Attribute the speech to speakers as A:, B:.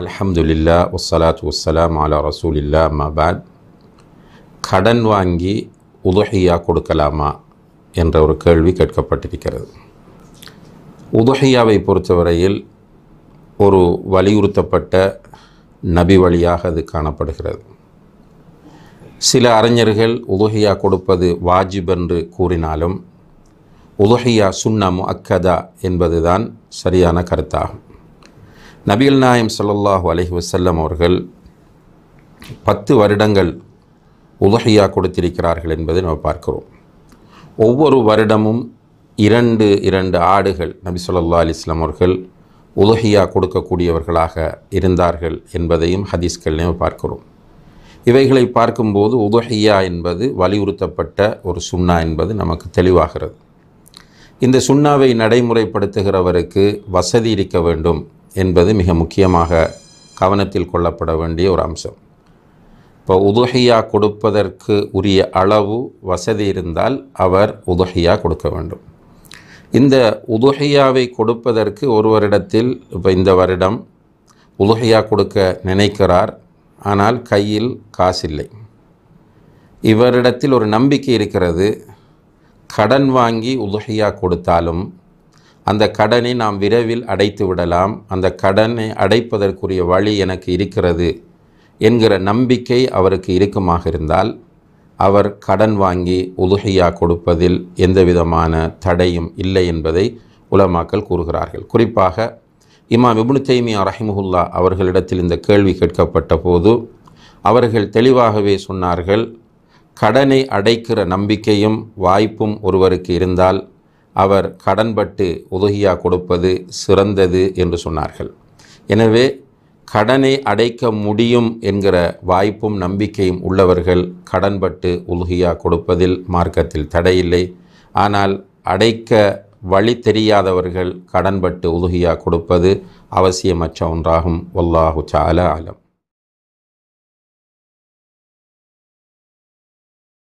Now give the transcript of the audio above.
A: அலஹம்துல்லா ஒசலாத் வசலாம் அலா இல்லா மபாத் கடன் வாங்கி உதுகையா கொடுக்கலாமா என்ற ஒரு கேள்வி கேட்கப்பட்டிருக்கிறது உதுகையாவை பொறுத்தவரையில் ஒரு வலியுறுத்தப்பட்ட நபி வழியாக அது காணப்படுகிறது சில அறிஞர்கள் உதுகையா கொடுப்பது வாஜிப் என்று கூறினாலும் உதுகையா சுண்ணமு அக்கதா என்பதுதான் சரியான கருத்தாகும் நபிகள் நாயம் சல்லாஹூ அலஹி வசல்லம் அவர்கள் பத்து வருடங்கள் உதகையாக கொடுத்திருக்கிறார்கள் என்பதை நம்ம பார்க்கிறோம் ஒவ்வொரு வருடமும் இரண்டு இரண்டு ஆடுகள் நபி சொல்லா அலிஸ்லாம் அவர்கள் உதகையாக கொடுக்கக்கூடியவர்களாக இருந்தார்கள் என்பதையும் ஹதீஸ்கள் நம்ம பார்க்கிறோம் இவைகளை பார்க்கும்போது உதகையா என்பது வலியுறுத்தப்பட்ட ஒரு சுண்ணா என்பது நமக்கு தெளிவாகிறது இந்த சுண்ணாவை நடைமுறைப்படுத்துகிறவருக்கு வசதி இருக்க வேண்டும் என்பது மிக முக்கியமாக கவனத்தில் கொள்ளப்பட வேண்டிய ஒரு அம்சம் இப்போ உதுகையாக கொடுப்பதற்கு உரிய அளவு வசதி இருந்தால் அவர் உதுகையா கொடுக்க வேண்டும் இந்த உதுகையாவை கொடுப்பதற்கு ஒருவரிடத்தில் இப்போ இந்த வருடம் உதுகையாக கொடுக்க நினைக்கிறார் ஆனால் கையில் காசில்லை இவரிடத்தில் ஒரு நம்பிக்கை இருக்கிறது கடன் வாங்கி உதுகையாக கொடுத்தாலும் அந்த கடனை நாம் விரைவில் அடைத்து விடலாம் அந்த கடனை அடைப்பதற்குரிய வழி எனக்கு இருக்கிறது என்கிற நம்பிக்கை அவருக்கு இருக்குமாக இருந்தால் அவர் கடன் வாங்கி உதுகையாக கொடுப்பதில் எந்த விதமான தடையும் இல்லை என்பதை உலமாக்கல் கூறுகிறார்கள் குறிப்பாக இமாம் இபுனு தைமியா ரஹிமுல்லா அவர்களிடத்தில் இந்த கேள்வி கேட்கப்பட்ட போது அவர்கள் தெளிவாகவே சொன்னார்கள் கடனை அடைக்கிற நம்பிக்கையும் வாய்ப்பும் ஒருவருக்கு இருந்தால் அவர் கடன்பட்டு உதவியாக கொடுப்பது சிறந்தது என்று சொன்னார்கள் எனவே கடனை அடைக்க முடியும் என்கிற வாய்ப்பும் நம்பிக்கையும் உள்ளவர்கள் கடன்பட்டு உலுகியா கொடுப்பதில் மார்க்கத்தில் தடையில்லை ஆனால் அடைக்க வழி தெரியாதவர்கள் கடன்பட்டு உலுகியா கொடுப்பது அவசியமற்ற ஒன்றாகும் ஒல்லாஹு சால ஆலம்